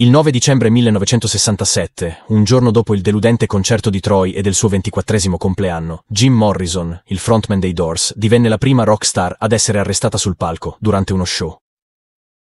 Il 9 dicembre 1967, un giorno dopo il deludente concerto di Troy e del suo ventiquattresimo compleanno, Jim Morrison, il frontman dei Doors, divenne la prima rock star ad essere arrestata sul palco durante uno show.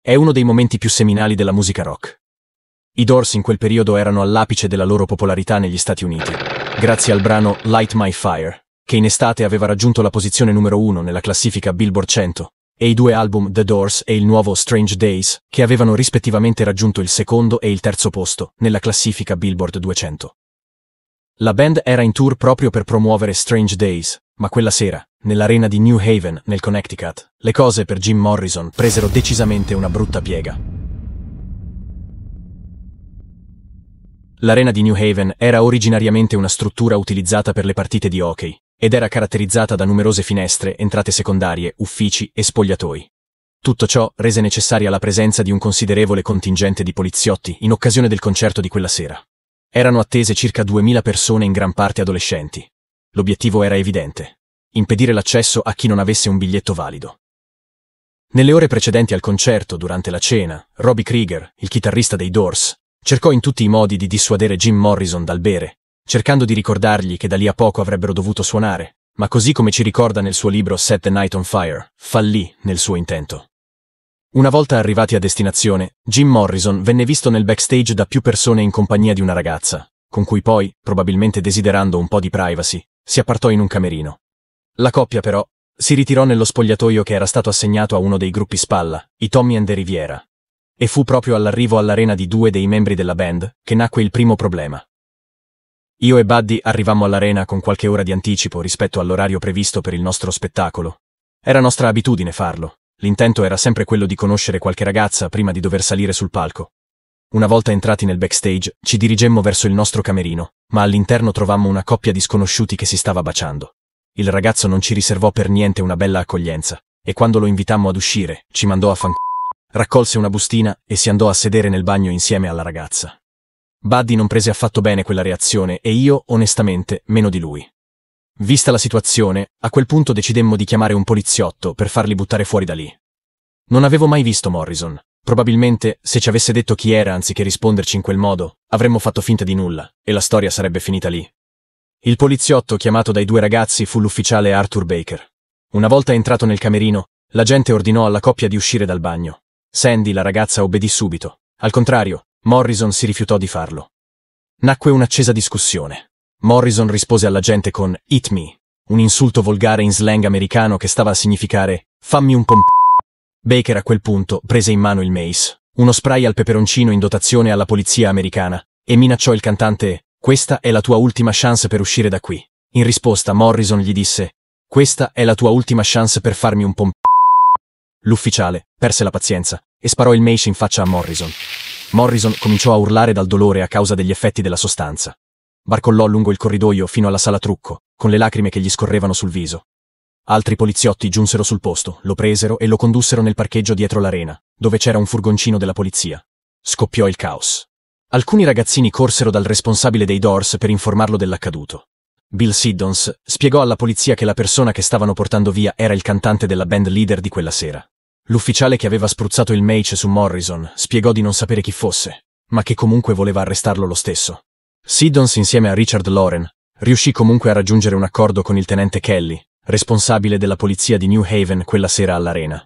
È uno dei momenti più seminali della musica rock. I Doors in quel periodo erano all'apice della loro popolarità negli Stati Uniti, grazie al brano Light My Fire, che in estate aveva raggiunto la posizione numero uno nella classifica Billboard 100, e i due album The Doors e il nuovo Strange Days, che avevano rispettivamente raggiunto il secondo e il terzo posto nella classifica Billboard 200. La band era in tour proprio per promuovere Strange Days, ma quella sera, nell'arena di New Haven, nel Connecticut, le cose per Jim Morrison presero decisamente una brutta piega. L'arena di New Haven era originariamente una struttura utilizzata per le partite di hockey, ed era caratterizzata da numerose finestre, entrate secondarie, uffici e spogliatoi. Tutto ciò rese necessaria la presenza di un considerevole contingente di poliziotti in occasione del concerto di quella sera. Erano attese circa 2000 persone in gran parte adolescenti. L'obiettivo era evidente. Impedire l'accesso a chi non avesse un biglietto valido. Nelle ore precedenti al concerto, durante la cena, Robbie Krieger, il chitarrista dei Doors, cercò in tutti i modi di dissuadere Jim Morrison dal bere, cercando di ricordargli che da lì a poco avrebbero dovuto suonare, ma così come ci ricorda nel suo libro Set the Night on Fire, fallì nel suo intento. Una volta arrivati a destinazione, Jim Morrison venne visto nel backstage da più persone in compagnia di una ragazza, con cui poi, probabilmente desiderando un po' di privacy, si appartò in un camerino. La coppia però si ritirò nello spogliatoio che era stato assegnato a uno dei gruppi spalla, i Tommy and the Riviera. E fu proprio all'arrivo all'arena di due dei membri della band che nacque il primo problema. Io e Buddy arrivammo all'arena con qualche ora di anticipo rispetto all'orario previsto per il nostro spettacolo. Era nostra abitudine farlo. L'intento era sempre quello di conoscere qualche ragazza prima di dover salire sul palco. Una volta entrati nel backstage, ci dirigemmo verso il nostro camerino, ma all'interno trovammo una coppia di sconosciuti che si stava baciando. Il ragazzo non ci riservò per niente una bella accoglienza, e quando lo invitammo ad uscire, ci mandò a fan... Raccolse una bustina e si andò a sedere nel bagno insieme alla ragazza. Buddy non prese affatto bene quella reazione e io, onestamente, meno di lui. Vista la situazione, a quel punto decidemmo di chiamare un poliziotto per farli buttare fuori da lì. Non avevo mai visto Morrison. Probabilmente, se ci avesse detto chi era anziché risponderci in quel modo, avremmo fatto finta di nulla, e la storia sarebbe finita lì. Il poliziotto chiamato dai due ragazzi fu l'ufficiale Arthur Baker. Una volta entrato nel camerino, la gente ordinò alla coppia di uscire dal bagno. Sandy, la ragazza, obbedì subito. Al contrario, Morrison si rifiutò di farlo. Nacque un'accesa discussione. Morrison rispose all'agente con Hit me, un insulto volgare in slang americano che stava a significare fammi un pomp. Baker a quel punto prese in mano il mace, uno spray al peperoncino in dotazione alla polizia americana, e minacciò il cantante Questa è la tua ultima chance per uscire da qui. In risposta Morrison gli disse Questa è la tua ultima chance per farmi un pomp. L'ufficiale perse la pazienza e sparò il mace in faccia a Morrison, Morrison cominciò a urlare dal dolore a causa degli effetti della sostanza. Barcollò lungo il corridoio fino alla sala trucco, con le lacrime che gli scorrevano sul viso. Altri poliziotti giunsero sul posto, lo presero e lo condussero nel parcheggio dietro l'arena, dove c'era un furgoncino della polizia. Scoppiò il caos. Alcuni ragazzini corsero dal responsabile dei Doors per informarlo dell'accaduto. Bill Siddons spiegò alla polizia che la persona che stavano portando via era il cantante della band leader di quella sera. L'ufficiale che aveva spruzzato il Mace su Morrison spiegò di non sapere chi fosse, ma che comunque voleva arrestarlo lo stesso. Siddons insieme a Richard Loren riuscì comunque a raggiungere un accordo con il tenente Kelly, responsabile della polizia di New Haven quella sera all'arena.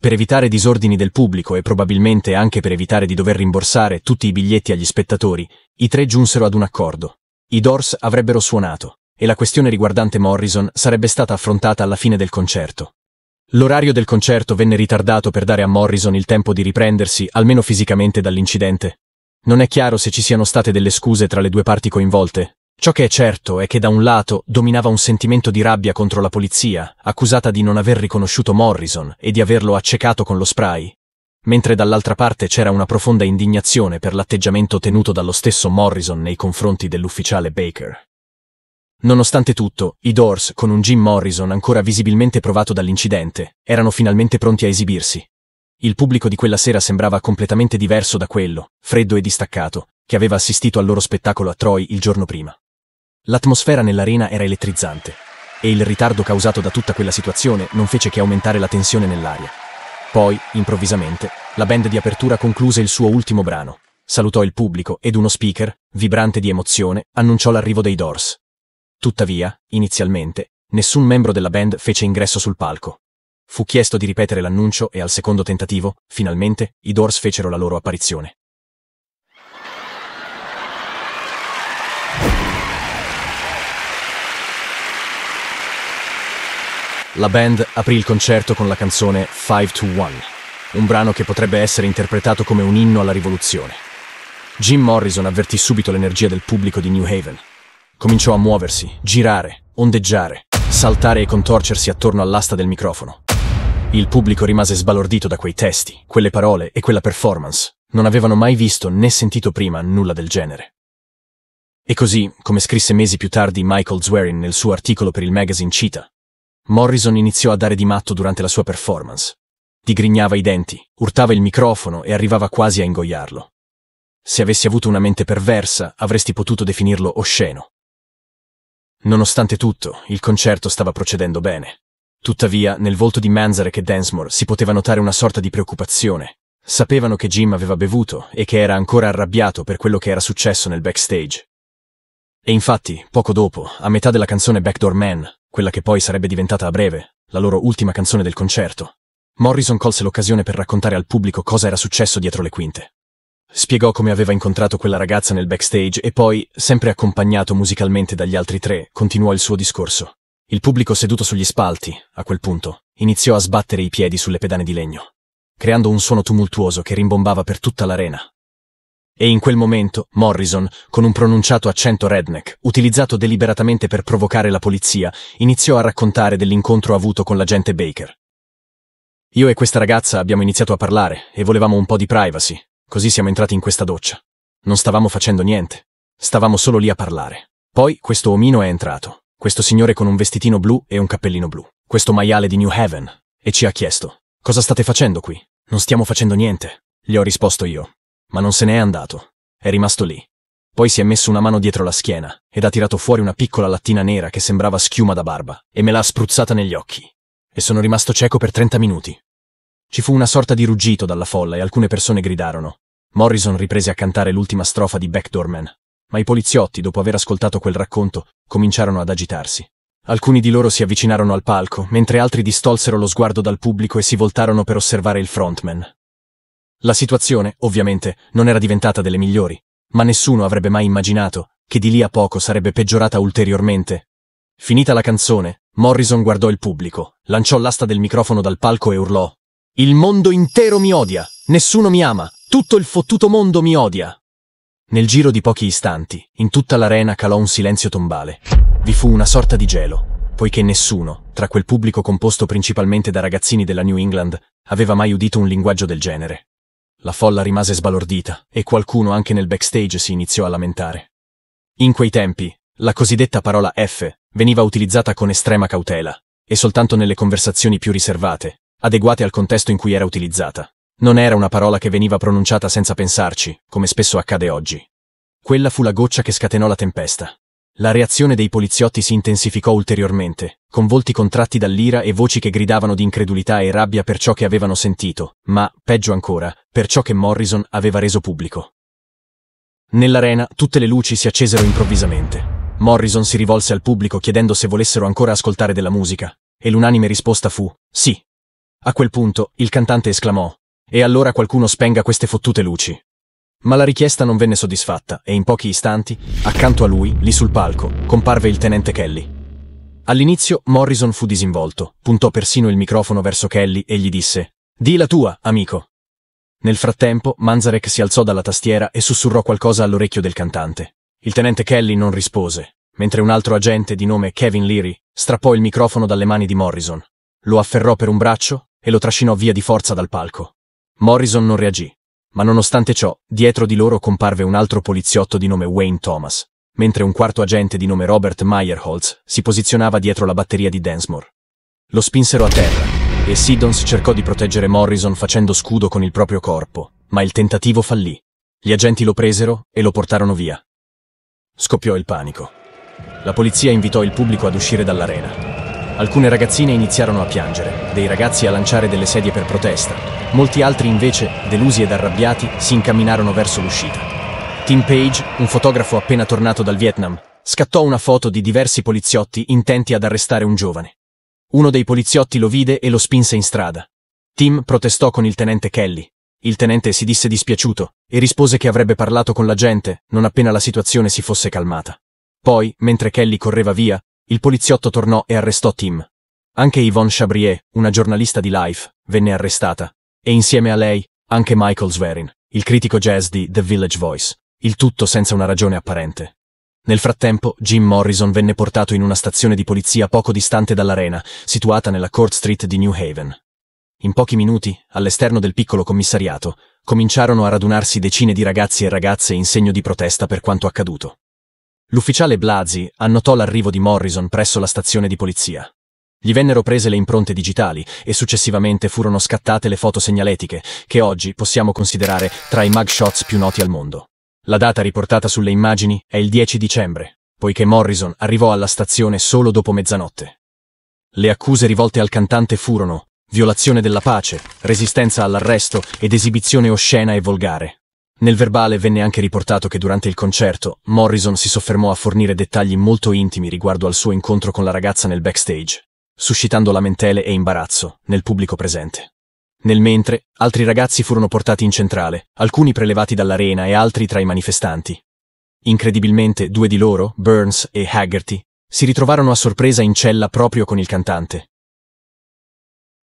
Per evitare disordini del pubblico e probabilmente anche per evitare di dover rimborsare tutti i biglietti agli spettatori, i tre giunsero ad un accordo. I Doors avrebbero suonato, e la questione riguardante Morrison sarebbe stata affrontata alla fine del concerto. L'orario del concerto venne ritardato per dare a Morrison il tempo di riprendersi, almeno fisicamente, dall'incidente. Non è chiaro se ci siano state delle scuse tra le due parti coinvolte. Ciò che è certo è che da un lato dominava un sentimento di rabbia contro la polizia, accusata di non aver riconosciuto Morrison e di averlo accecato con lo spray, mentre dall'altra parte c'era una profonda indignazione per l'atteggiamento tenuto dallo stesso Morrison nei confronti dell'ufficiale Baker. Nonostante tutto, i Doors, con un Jim Morrison ancora visibilmente provato dall'incidente, erano finalmente pronti a esibirsi. Il pubblico di quella sera sembrava completamente diverso da quello, freddo e distaccato, che aveva assistito al loro spettacolo a Troy il giorno prima. L'atmosfera nell'arena era elettrizzante, e il ritardo causato da tutta quella situazione non fece che aumentare la tensione nell'aria. Poi, improvvisamente, la band di apertura concluse il suo ultimo brano, salutò il pubblico ed uno speaker, vibrante di emozione, annunciò l'arrivo dei Doors. Tuttavia, inizialmente, nessun membro della band fece ingresso sul palco. Fu chiesto di ripetere l'annuncio e al secondo tentativo, finalmente, i Doors fecero la loro apparizione. La band aprì il concerto con la canzone 5 to 1, un brano che potrebbe essere interpretato come un inno alla rivoluzione. Jim Morrison avvertì subito l'energia del pubblico di New Haven Cominciò a muoversi, girare, ondeggiare, saltare e contorcersi attorno all'asta del microfono. Il pubblico rimase sbalordito da quei testi, quelle parole e quella performance. Non avevano mai visto né sentito prima nulla del genere. E così, come scrisse mesi più tardi Michael Zwerin nel suo articolo per il magazine Cheetah, Morrison iniziò a dare di matto durante la sua performance. Digrignava i denti, urtava il microfono e arrivava quasi a ingoiarlo. Se avessi avuto una mente perversa, avresti potuto definirlo osceno. Nonostante tutto, il concerto stava procedendo bene. Tuttavia, nel volto di Manzarek e Densmore si poteva notare una sorta di preoccupazione. Sapevano che Jim aveva bevuto e che era ancora arrabbiato per quello che era successo nel backstage. E infatti, poco dopo, a metà della canzone Backdoor Man, quella che poi sarebbe diventata a breve, la loro ultima canzone del concerto, Morrison colse l'occasione per raccontare al pubblico cosa era successo dietro le quinte. Spiegò come aveva incontrato quella ragazza nel backstage e poi, sempre accompagnato musicalmente dagli altri tre, continuò il suo discorso. Il pubblico seduto sugli spalti, a quel punto, iniziò a sbattere i piedi sulle pedane di legno, creando un suono tumultuoso che rimbombava per tutta l'arena. E in quel momento Morrison, con un pronunciato accento redneck, utilizzato deliberatamente per provocare la polizia, iniziò a raccontare dell'incontro avuto con l'agente Baker. Io e questa ragazza abbiamo iniziato a parlare e volevamo un po' di privacy, Così siamo entrati in questa doccia. Non stavamo facendo niente. Stavamo solo lì a parlare. Poi questo omino è entrato. Questo signore con un vestitino blu e un cappellino blu. Questo maiale di New Haven. E ci ha chiesto. Cosa state facendo qui? Non stiamo facendo niente. Gli ho risposto io. Ma non se n'è andato. È rimasto lì. Poi si è messo una mano dietro la schiena ed ha tirato fuori una piccola lattina nera che sembrava schiuma da barba e me l'ha spruzzata negli occhi. E sono rimasto cieco per 30 minuti. Ci fu una sorta di ruggito dalla folla e alcune persone gridarono. Morrison riprese a cantare l'ultima strofa di Backdoorman. ma i poliziotti, dopo aver ascoltato quel racconto, cominciarono ad agitarsi. Alcuni di loro si avvicinarono al palco, mentre altri distolsero lo sguardo dal pubblico e si voltarono per osservare il frontman. La situazione, ovviamente, non era diventata delle migliori, ma nessuno avrebbe mai immaginato che di lì a poco sarebbe peggiorata ulteriormente. Finita la canzone, Morrison guardò il pubblico, lanciò l'asta del microfono dal palco e urlò il mondo intero mi odia, nessuno mi ama, tutto il fottuto mondo mi odia. Nel giro di pochi istanti, in tutta l'arena calò un silenzio tombale. Vi fu una sorta di gelo, poiché nessuno, tra quel pubblico composto principalmente da ragazzini della New England, aveva mai udito un linguaggio del genere. La folla rimase sbalordita e qualcuno anche nel backstage si iniziò a lamentare. In quei tempi, la cosiddetta parola F veniva utilizzata con estrema cautela e soltanto nelle conversazioni più riservate, adeguate al contesto in cui era utilizzata. Non era una parola che veniva pronunciata senza pensarci, come spesso accade oggi. Quella fu la goccia che scatenò la tempesta. La reazione dei poliziotti si intensificò ulteriormente, con volti contratti dall'ira e voci che gridavano di incredulità e rabbia per ciò che avevano sentito, ma, peggio ancora, per ciò che Morrison aveva reso pubblico. Nell'arena tutte le luci si accesero improvvisamente. Morrison si rivolse al pubblico chiedendo se volessero ancora ascoltare della musica, e l'unanime risposta fu sì. A quel punto il cantante esclamò E allora qualcuno spenga queste fottute luci. Ma la richiesta non venne soddisfatta e in pochi istanti, accanto a lui, lì sul palco, comparve il tenente Kelly. All'inizio Morrison fu disinvolto, puntò persino il microfono verso Kelly e gli disse Di la tua, amico. Nel frattempo, Manzarek si alzò dalla tastiera e sussurrò qualcosa all'orecchio del cantante. Il tenente Kelly non rispose, mentre un altro agente di nome Kevin Leary strappò il microfono dalle mani di Morrison. Lo afferrò per un braccio, e lo trascinò via di forza dal palco. Morrison non reagì, ma nonostante ciò, dietro di loro comparve un altro poliziotto di nome Wayne Thomas, mentre un quarto agente di nome Robert Meyerholz si posizionava dietro la batteria di Densmore. Lo spinsero a terra e Siddons cercò di proteggere Morrison facendo scudo con il proprio corpo, ma il tentativo fallì. Gli agenti lo presero e lo portarono via. Scoppiò il panico. La polizia invitò il pubblico ad uscire dall'arena, Alcune ragazzine iniziarono a piangere, dei ragazzi a lanciare delle sedie per protesta. Molti altri invece, delusi ed arrabbiati, si incamminarono verso l'uscita. Tim Page, un fotografo appena tornato dal Vietnam, scattò una foto di diversi poliziotti intenti ad arrestare un giovane. Uno dei poliziotti lo vide e lo spinse in strada. Tim protestò con il tenente Kelly. Il tenente si disse dispiaciuto e rispose che avrebbe parlato con la gente non appena la situazione si fosse calmata. Poi, mentre Kelly correva via, il poliziotto tornò e arrestò Tim. Anche Yvonne Chabrier, una giornalista di Life, venne arrestata, e insieme a lei anche Michael Sverin, il critico jazz di The Village Voice, il tutto senza una ragione apparente. Nel frattempo, Jim Morrison venne portato in una stazione di polizia poco distante dall'arena, situata nella Court Street di New Haven. In pochi minuti, all'esterno del piccolo commissariato, cominciarono a radunarsi decine di ragazzi e ragazze in segno di protesta per quanto accaduto. L'ufficiale Blasi annotò l'arrivo di Morrison presso la stazione di polizia. Gli vennero prese le impronte digitali e successivamente furono scattate le foto segnaletiche, che oggi possiamo considerare tra i mugshots più noti al mondo. La data riportata sulle immagini è il 10 dicembre, poiché Morrison arrivò alla stazione solo dopo mezzanotte. Le accuse rivolte al cantante furono violazione della pace, resistenza all'arresto ed esibizione oscena e volgare. Nel verbale venne anche riportato che durante il concerto Morrison si soffermò a fornire dettagli molto intimi riguardo al suo incontro con la ragazza nel backstage, suscitando lamentele e imbarazzo nel pubblico presente. Nel mentre, altri ragazzi furono portati in centrale, alcuni prelevati dall'arena e altri tra i manifestanti. Incredibilmente, due di loro, Burns e Haggerty, si ritrovarono a sorpresa in cella proprio con il cantante.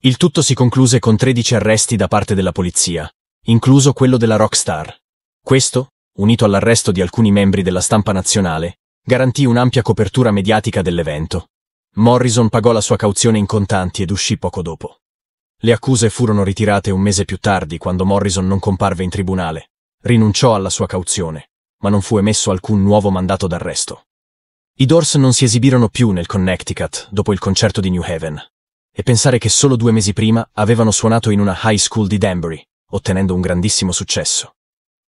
Il tutto si concluse con 13 arresti da parte della polizia, incluso quello della rockstar. Questo, unito all'arresto di alcuni membri della stampa nazionale, garantì un'ampia copertura mediatica dell'evento. Morrison pagò la sua cauzione in contanti ed uscì poco dopo. Le accuse furono ritirate un mese più tardi quando Morrison non comparve in tribunale. Rinunciò alla sua cauzione, ma non fu emesso alcun nuovo mandato d'arresto. I Doors non si esibirono più nel Connecticut dopo il concerto di New Haven. E pensare che solo due mesi prima avevano suonato in una high school di Danbury, ottenendo un grandissimo successo.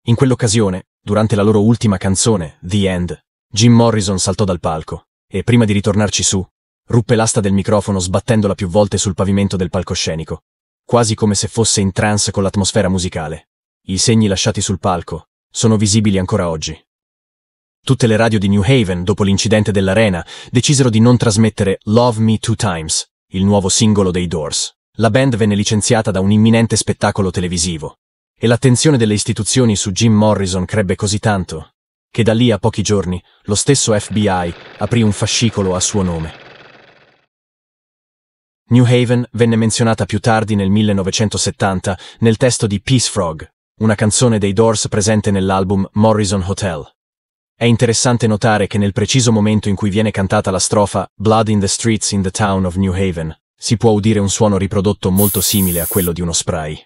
In quell'occasione, durante la loro ultima canzone, The End, Jim Morrison saltò dal palco e, prima di ritornarci su, ruppe l'asta del microfono sbattendola più volte sul pavimento del palcoscenico, quasi come se fosse in trance con l'atmosfera musicale. I segni lasciati sul palco sono visibili ancora oggi. Tutte le radio di New Haven, dopo l'incidente dell'arena, decisero di non trasmettere Love Me Two Times, il nuovo singolo dei Doors la band venne licenziata da un imminente spettacolo televisivo, e l'attenzione delle istituzioni su Jim Morrison crebbe così tanto, che da lì a pochi giorni lo stesso FBI aprì un fascicolo a suo nome. New Haven venne menzionata più tardi nel 1970 nel testo di Peace Frog, una canzone dei Doors presente nell'album Morrison Hotel. È interessante notare che nel preciso momento in cui viene cantata la strofa Blood in the Streets in the Town of New Haven, si può udire un suono riprodotto molto simile a quello di uno spray.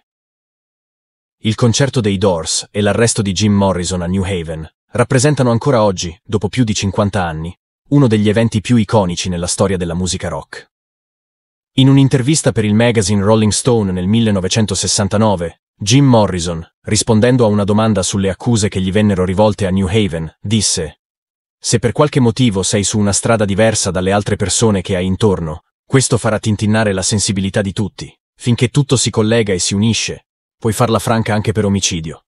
Il concerto dei Doors e l'arresto di Jim Morrison a New Haven rappresentano ancora oggi, dopo più di 50 anni, uno degli eventi più iconici nella storia della musica rock. In un'intervista per il magazine Rolling Stone nel 1969, Jim Morrison, rispondendo a una domanda sulle accuse che gli vennero rivolte a New Haven, disse Se per qualche motivo sei su una strada diversa dalle altre persone che hai intorno, questo farà tintinnare la sensibilità di tutti. Finché tutto si collega e si unisce, puoi farla franca anche per omicidio.